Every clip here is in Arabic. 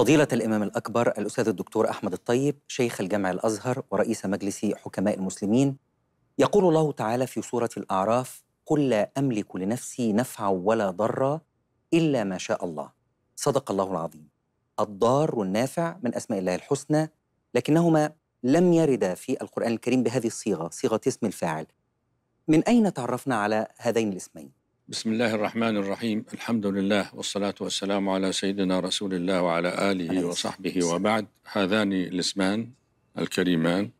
فضيلة الإمام الأكبر الأستاذ الدكتور أحمد الطيب شيخ الجامع الأزهر ورئيس مجلس حكماء المسلمين يقول الله تعالى في سورة الأعراف قل لا أملك لنفسي نفعا ولا ضرا إلا ما شاء الله صدق الله العظيم الضار والنافع من أسماء الله الحسنى لكنهما لم يردا في القرآن الكريم بهذه الصيغة صيغة اسم الفاعل من أين تعرفنا على هذين الاسمين؟ بسم الله الرحمن الرحيم الحمد لله والصلاة والسلام على سيدنا رسول الله وعلى آله وصحبه وبعد هذان الاسمان الكريمان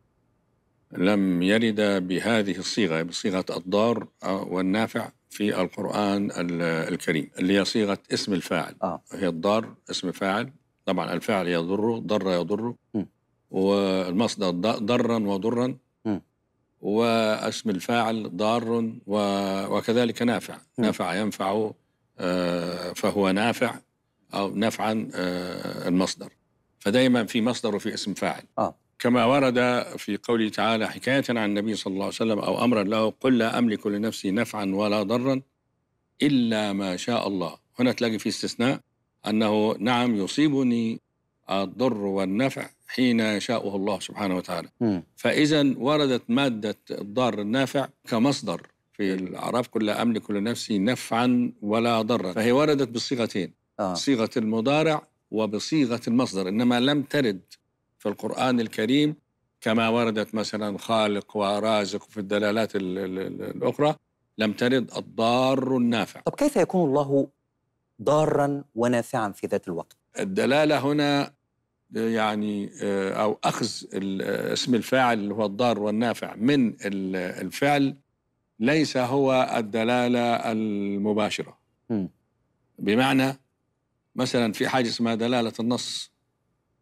لم يردا بهذه الصيغة بصيغة الضار والنافع في القرآن الكريم اللي هي صيغة اسم الفاعل آه. هي الضار اسم فاعل طبعا الفاعل يضره ضر يضره والمصدر ضرا وضرا واسم الفاعل ضار وكذلك نافع نفع نعم. ينفع آه، فهو نافع أو نفعا آه، المصدر فدائما في مصدر وفي اسم فاعل آه. كما ورد في قوله تعالى حكاية عن النبي صلى الله عليه وسلم أو أمرا له قل لا أملك لنفسي نفعا ولا ضرا إلا ما شاء الله هنا تلاقي في استثناء أنه نعم يصيبني الضر والنفع حين يشاؤه الله سبحانه وتعالى فإذا وردت مادة الضار النافع كمصدر في الأعراف كل أملك لنفسي نفعا ولا ضرا فهي وردت بالصيغتين آه. صيغة المضارع وبصيغة المصدر إنما لم ترد في القرآن الكريم كما وردت مثلا خالق ورازق في الدلالات الـ الـ الأخرى لم ترد الضار النافع طب كيف يكون الله ضارا ونافعا في ذات الوقت؟ الدلالة هنا يعني آه، او اخذ آه، اسم الفاعل اللي هو الضار والنافع من الفعل ليس هو الدلاله المباشره بمعنى مثلا في حاجه اسمها دلاله النص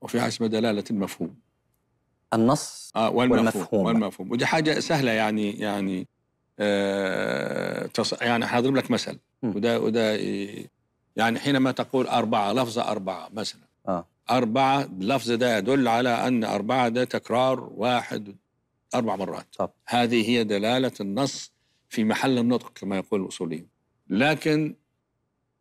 وفي حاجه اسمها دلاله المفهوم النص آه والمفهوم, والمفهوم ودي حاجه سهله يعني يعني آه تص... يعني حاضرب لك مثل وده وده يعني حينما تقول اربعه لفظه اربعه مثلا آه. أربعة اللفظ ده يدل على أن أربعة ده تكرار واحد أربع مرات طب. هذه هي دلالة النص في محل النطق كما يقول الأصوليون لكن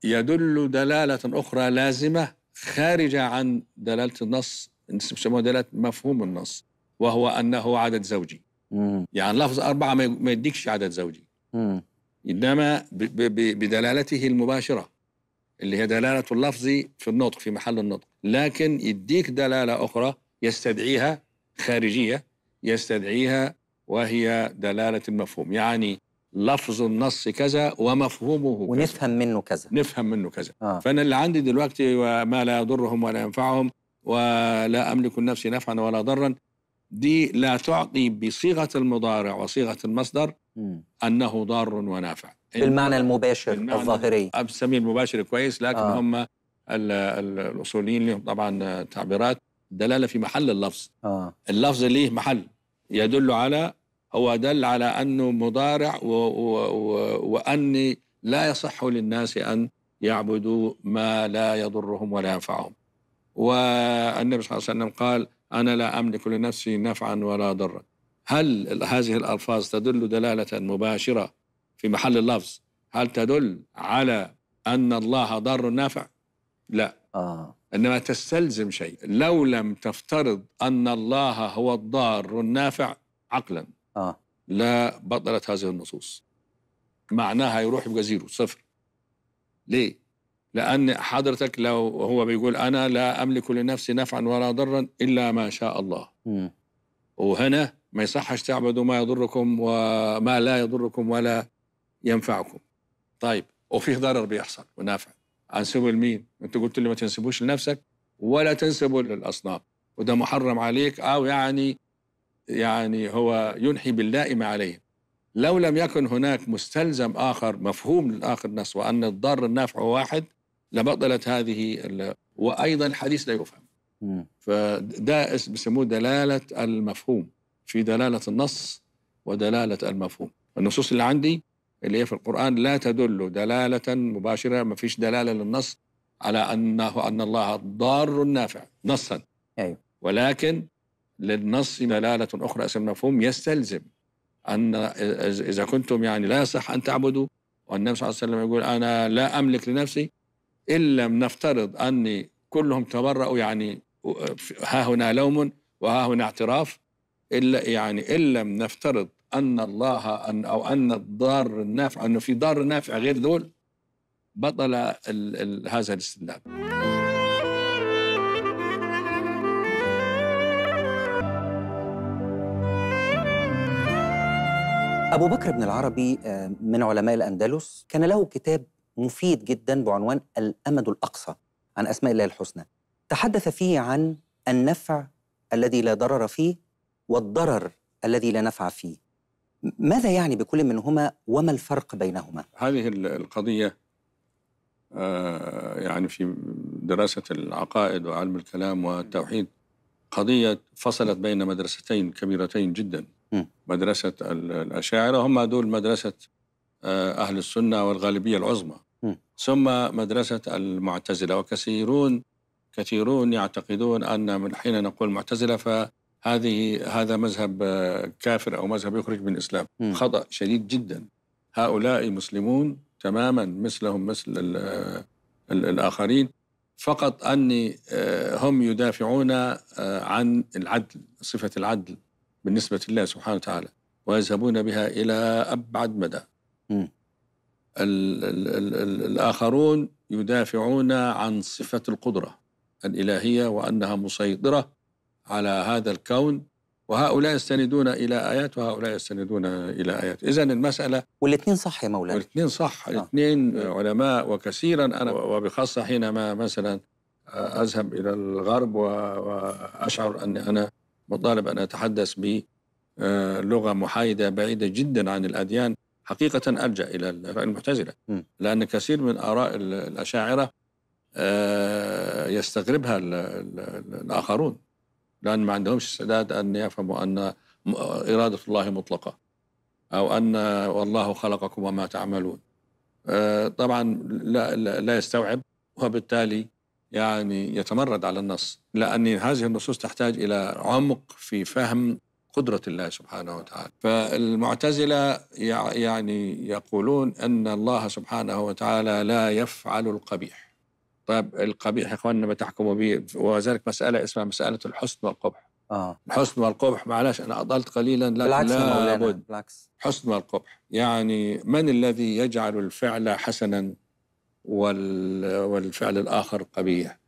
يدل دلالة أخرى لازمة خارجة عن دلالة النص يسموها دلالة مفهوم النص وهو أنه عدد زوجي مم. يعني لفظ أربعة ما يديكش عدد زوجي مم. إنما بدلالته المباشرة اللي هي دلالة اللفظ في النطق في محل النطق لكن يديك دلالة أخرى يستدعيها خارجية يستدعيها وهي دلالة المفهوم يعني لفظ النص كذا ومفهومه ونفهم كذا. منه كذا نفهم منه كذا آه. فأنا اللي عندي دلوقتي وما لا يضرهم ولا ينفعهم ولا أملك النفس نفعا ولا ضرا دي لا تعطي بصيغة المضارع وصيغة المصدر م. أنه ضار ونافع بالمعنى المباشر بالمعنى الظاهري بسميه المباشر كويس لكن آه. هم الاصوليين لهم طبعا تعبيرات دلاله في محل اللفظ آه. اللفظ ليه محل يدل على هو دل على انه مضارع و و و واني لا يصح للناس ان يعبدوا ما لا يضرهم ولا ينفعهم والنبي صلى الله عليه وسلم قال انا لا املك لنفسي نفعا ولا ضرا هل هذه الالفاظ تدل دلاله مباشره في محل اللفظ هل تدل على أن الله ضار نافع؟ لا آه. إنما تستلزم شيء لو لم تفترض أن الله هو الضار النافع عقلا آه. لا بطلت هذه النصوص معناها يروح يبقى زيرو صفر ليه؟ لأن حضرتك لو هو بيقول أنا لا أملك لنفسي نفعا ولا ضرا إلا ما شاء الله م. وهنا ما يصحش تعبدوا ما يضركم وما لا يضركم ولا ينفعكم طيب وفيه ضرر بيحصل ونافع انسبه لمين انت قلت لي ما تنسبوش لنفسك ولا تنسبه للاصنام وده محرم عليك او يعني يعني هو ينحي باللائم عليه لو لم يكن هناك مستلزم اخر مفهوم للاخر نص وان الضر النافع واحد لبطلت هذه وايضا الحديث لا يفهم فده بيسموه دلاله المفهوم في دلاله النص ودلاله المفهوم النصوص اللي عندي اللي هي في القرآن لا تدل دلالة مباشرة ما فيش دلالة للنص على أنه أن الله ضار نافع نصا أيوه. ولكن للنص دلالة أخرى اسم مفهوم يستلزم أن إذا كنتم يعني لا يصح أن تعبدوا والنبي صلى الله عليه وسلم يقول أنا لا أملك لنفسي إن لم نفترض أني كلهم تبرأوا يعني ها هنا لوم وها هنا اعتراف إلا يعني إن لم نفترض ان الله ان او ان الضار النافع انه في ضار نافع غير دول بطل الـ الـ هذا الاستدلال أبو بكر بن العربي آه، من علماء الأندلس كان له كتاب مفيد جدا بعنوان الأمد الأقصى عن أسماء الله الحسنى تحدث فيه عن النفع الذي لا ضرر فيه والضرر الذي لا نفع فيه ماذا يعني بكل منهما وما الفرق بينهما؟ هذه القضية آه، يعني في دراسة العقائد وعلم الكلام والتوحيد قضية فصلت بين مدرستين كبيرتين جدا مدرسة الأشاعرة هم دول مدرسة آه، أهل السنة والغالبية العظمى ثم مدرسة المعتزلة وكثيرون كثيرون يعتقدون أن من حين نقول معتزلة هذه هذا مذهب آه، كافر او مذهب يخرج من الاسلام م. خطا شديد جدا هؤلاء مسلمون تماما مثلهم مثل الـ آه، الـ الاخرين فقط اني آه، هم يدافعون عن العدل صفه العدل بالنسبه لله سبحانه وتعالى ويذهبون بها الى ابعد مدى الـ الـ الـ الـ الاخرون يدافعون عن صفه القدره الالهيه وانها مسيطره على هذا الكون وهؤلاء يستندون الى ايات وهؤلاء يستندون الى ايات اذا المساله والاثنين صح يا مولانا والاثنين صح الاثنين آه. علماء وكثيرا انا وبخاصه حينما مثلا اذهب الى الغرب واشعر ان انا مطالب ان اتحدث بلغه محايده بعيده جدا عن الاديان حقيقه الجا الى الراي المعتزله لان كثير من اراء الاشاعره آه، يستغربها الاخرون لأن ما عندهمش استعداد أن يفهموا أن إرادة الله مطلقة أو أن والله خلقكم وما تعملون آه، طبعا لا, لا, لا يستوعب وبالتالي يعني يتمرد على النص لأن هذه النصوص تحتاج إلى عمق في فهم قدرة الله سبحانه وتعالى فالمعتزلة يعني يقولون أن الله سبحانه وتعالى لا يفعل القبيح طيب القبيح يا اخواننا ما تحكموا به وذلك مساله اسمها مساله الحسن والقبح اه الحسن والقبح معلش انا اضلت قليلا لا لا بد بالعكس حسن والقبح يعني من الذي يجعل الفعل حسنا والفعل الاخر قبيح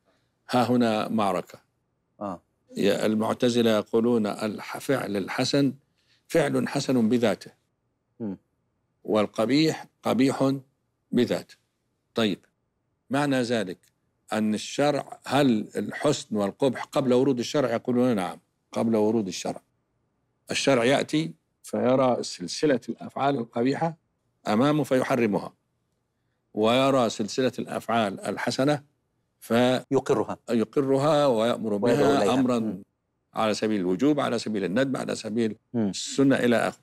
ها هنا معركه اه المعتزله يقولون الفعل الحسن فعل حسن بذاته م. والقبيح قبيح بذاته طيب معنى ذلك أن الشرع هل الحسن والقبح قبل ورود الشرع يقولون نعم قبل ورود الشرع الشرع يأتي فيرى سلسلة الأفعال القبيحة أمامه فيحرمها ويرى سلسلة الأفعال الحسنة فيقرها يقرها ويأمر بها أمرا على سبيل الوجوب على سبيل الندب على سبيل م. السنة إلى آخره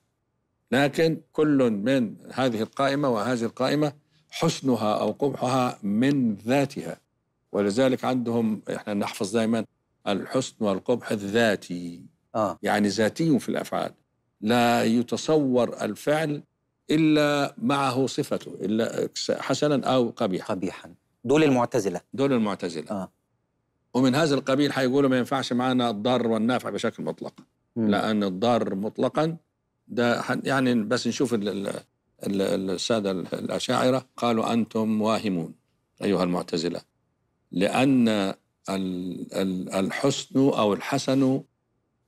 لكن كل من هذه القائمة وهذه القائمة حسنها أو قبحها من ذاتها ولذلك عندهم احنا نحفظ دائما الحسن والقبح الذاتي آه. يعني ذاتي في الافعال لا يتصور الفعل الا معه صفته الا حسنا او قبيحا قبيحا دول المعتزله دول المعتزله آه. ومن هذا القبيل حيقولوا ما ينفعش معنا الضار والنافع بشكل مطلق م. لان الضار مطلقا ده يعني بس نشوف الساده الاشاعره قالوا انتم واهمون ايها المعتزله لأن الحسن أو الحسن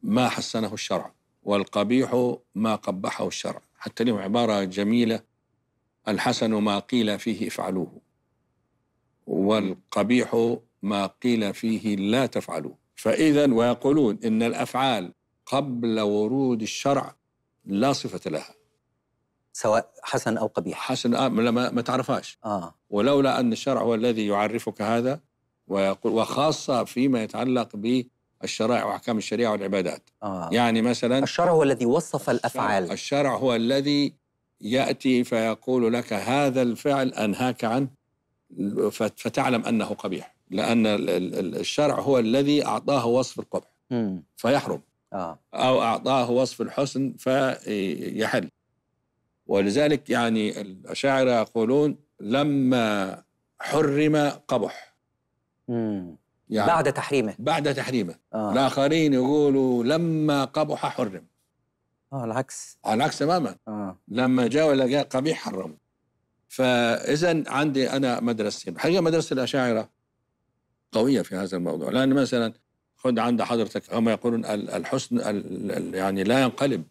ما حسنه الشرع والقبيح ما قبحه الشرع حتى لهم عبارة جميلة الحسن ما قيل فيه افعلوه والقبيح ما قيل فيه لا تفعلوه فإذا ويقولون إن الأفعال قبل ورود الشرع لا صفة لها سواء حسن أو قبيح حسن آه ما, ما تعرفهاش آه. ولولا أن الشرع هو الذي يعرفك هذا وخاصة فيما يتعلق بالشرائع وأحكام الشريعة والعبادات آه. يعني مثلا الشرع هو الذي وصف الأفعال الشرع هو الذي يأتي فيقول لك هذا الفعل أنهاك عنه فتعلم أنه قبيح لأن الشرع هو الذي أعطاه وصف القبح فيحرم آه. أو أعطاه وصف الحسن فيحل ولذلك يعني الأشاعرة يقولون لما حرم قبح يعني بعد تحريمه بعد تحريمه آه. الآخرين يقولوا لما قبح حرم اه العكس على العكس تماما آه. لما جاء ولا جاء قبيح حرمه فإذا عندي أنا مدرستين الحقيقة مدرسة الأشاعرة قوية في هذا الموضوع لأن مثلا خذ عند حضرتك هم يقولون الحسن يعني لا ينقلب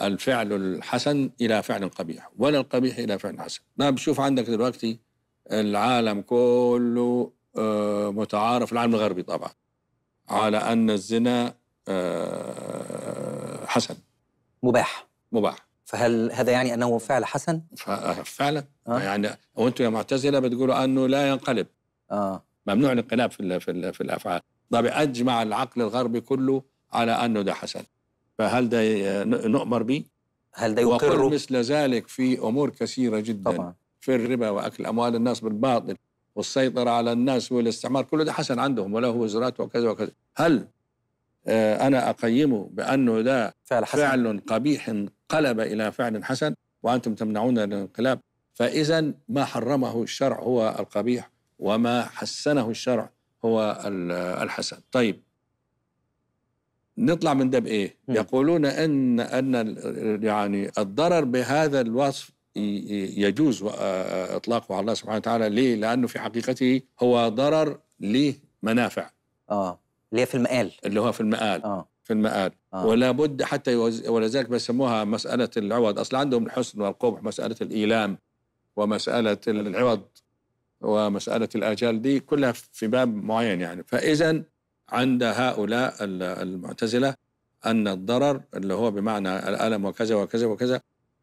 الفعل الحسن الى فعل قبيح ولا القبيح الى فعل حسن انا نعم، بشوف عندك دلوقتي العالم كله آه، متعارف في العالم الغربي طبعا على أن الزنا آه، حسن مباح مباح فهل هذا يعني أنه فعل حسن؟ آه، فعلا آه؟ يعني وأنتم يا معتزلة بتقولوا أنه لا ينقلب آه. ممنوع الانقلاب في في, في الأفعال طب أجمع العقل الغربي كله على أنه ده حسن فهل ده نؤمر به؟ هل ده يقر؟ مثل ذلك في أمور كثيرة جدا طبعا. في الربا وأكل أموال الناس بالباطل والسيطرة على الناس والاستعمار كل ده حسن عندهم وله وزارات وكذا وكذا هل آه، أنا أقيمه بأنه ده فعل, حسن. فعل قبيح انقلب إلى فعل حسن وأنتم تمنعون الانقلاب فإذا ما حرمه الشرع هو القبيح وما حسنه الشرع هو الحسن طيب نطلع من ده بايه؟ يقولون ان ان يعني الضرر بهذا الوصف يجوز آه، آه، اطلاقه على الله سبحانه وتعالى ليه؟ لانه في حقيقته هو ضرر ليه منافع اه اللي هي في المآل اللي هو في المآل اه في المآل آه. ولا بد حتى يوز... ولذلك بيسموها مسألة العوض أصل عندهم الحسن والقبح مسألة الإيلام ومسألة العوض ومسألة الآجال دي كلها في باب معين يعني فإذا عند هؤلاء المعتزلة أن الضرر اللي هو بمعنى الألم وكذا وكذا وكذا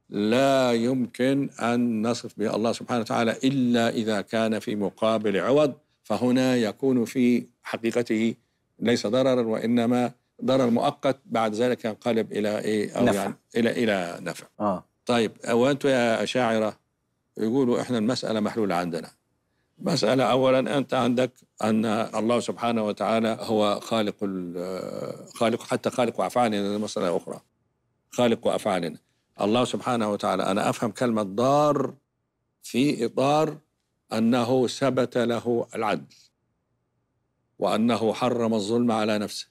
لا يمكن أن نصف به الله سبحانه وتعالى إلا إذا كان في مقابل عوض فهنا يكون في حقيقته ليس ضررا وإنما ضرر مؤقت بعد ذلك ينقلب إلى إيه أو نفع. يعني إلى إلى نفع آه. طيب وأنتم يا أشاعرة يقولوا إحنا المسألة محلولة عندنا مسألة أولا أنت عندك أن الله سبحانه وتعالى هو خالق خالق حتى خالق أفعالنا مسألة أخرى خالق أفعالنا الله سبحانه وتعالى أنا أفهم كلمة ضار في إطار أنه ثبت له العدل وأنه حرم الظلم على نفسه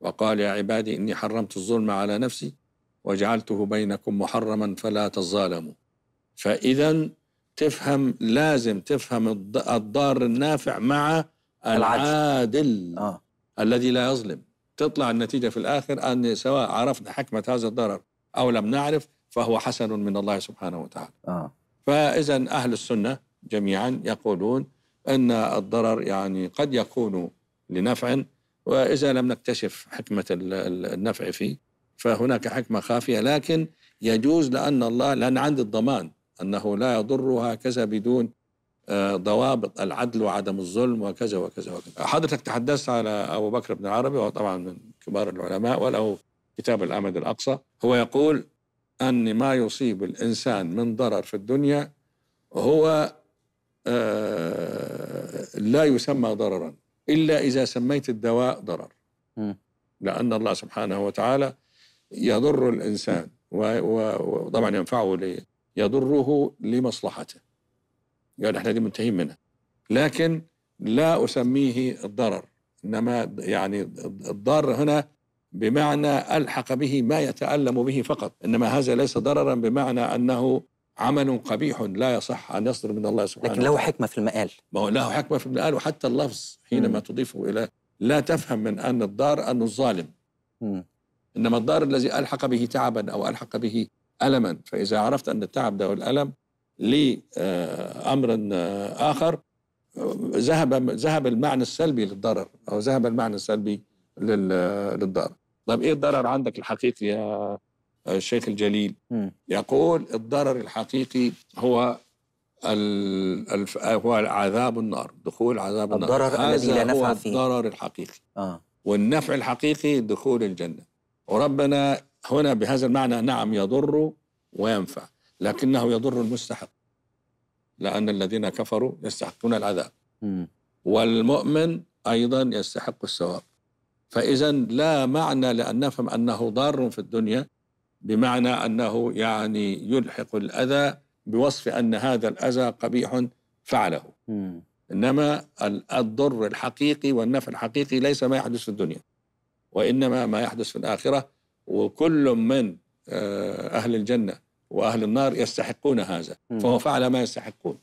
وقال يا عبادي إني حرمت الظلم على نفسي وجعلته بينكم محرما فلا تظالموا فإذا تفهم لازم تفهم الضار النافع مع العادل آه. الذي لا يظلم تطلع النتيجة في الآخر أن سواء عرفنا حكمة هذا الضرر أو لم نعرف فهو حسن من الله سبحانه وتعالى آه. فإذا أهل السنة جميعا يقولون أن الضرر يعني قد يكون لنفع وإذا لم نكتشف حكمة النفع فيه فهناك حكمة خافية لكن يجوز لأن الله لأن عندي الضمان أنه لا يضر هكذا بدون آه، ضوابط العدل وعدم الظلم وكذا وكذا وكذا حضرتك تحدثت على أبو بكر بن العربي وهو طبعا من كبار العلماء وله كتاب الأمد الأقصى هو يقول أن ما يصيب الإنسان من ضرر في الدنيا هو آه، لا يسمى ضررا إلا إذا سميت الدواء ضرر لأن الله سبحانه وتعالى يضر الإنسان وطبعا ينفعه لي يضره لمصلحته يعني احنا دي منتهين منها لكن لا أسميه الضرر إنما يعني الضار هنا بمعنى ألحق به ما يتألم به فقط إنما هذا ليس ضررا بمعنى أنه عمل قبيح لا يصح أن يصدر من الله سبحانه لكن له حكمة في المقال ما هو له حكمة في المقال وحتى اللفظ حينما تضيفه إلى لا تفهم من أن الضار أنه الظالم مم. إنما الضار الذي ألحق به تعبا أو ألحق به ألما فإذا عرفت أن التعب ده والألم لأمر آه، آه، آخر ذهب ذهب المعنى السلبي للضرر أو ذهب المعنى السلبي آه، للضرر طب ايه الضرر عندك الحقيقي يا الشيخ الجليل يقول الضرر الحقيقي هو هو عذاب النار دخول عذاب النار الضرر الذي لا نفع فيه الضرر الحقيقي آه. والنفع الحقيقي دخول الجنة وربنا هنا بهذا المعنى نعم يضر وينفع لكنه يضر المستحق لأن الذين كفروا يستحقون العذاب م. والمؤمن أيضا يستحق الثواب فإذا لا معنى لأن نفهم أنه ضار في الدنيا بمعنى أنه يعني يلحق الأذى بوصف أن هذا الأذى قبيح فعله م. إنما الضر الحقيقي والنفع الحقيقي ليس ما يحدث في الدنيا وإنما ما يحدث في الآخرة وكل من آه، أهل الجنة وأهل النار يستحقون هذا م. فهو فعل ما يستحقون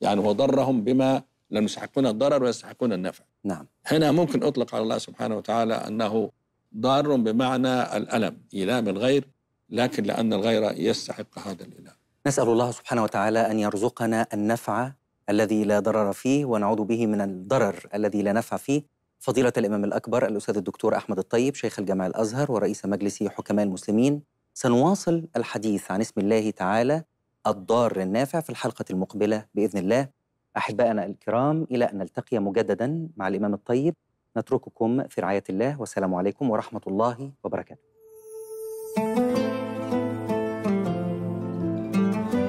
يعني هو ضرهم بما لم يستحقون الضرر ويستحقون النفع نعم هنا ممكن أطلق على الله سبحانه وتعالى أنه ضار بمعنى الألم إيلام الغير لكن لأن الغير يستحق هذا الإيلام نسأل الله سبحانه وتعالى أن يرزقنا النفع الذي لا ضرر فيه ونعوذ به من الضرر الذي لا نفع فيه فضيلة الإمام الأكبر الأستاذ الدكتور أحمد الطيب شيخ الجامع الأزهر ورئيس مجلس حكماء المسلمين سنواصل الحديث عن اسم الله تعالى الضار النافع في الحلقة المقبلة بإذن الله أحبائنا الكرام إلى أن نلتقي مجددا مع الإمام الطيب نترككم في رعاية الله والسلام عليكم ورحمة الله وبركاته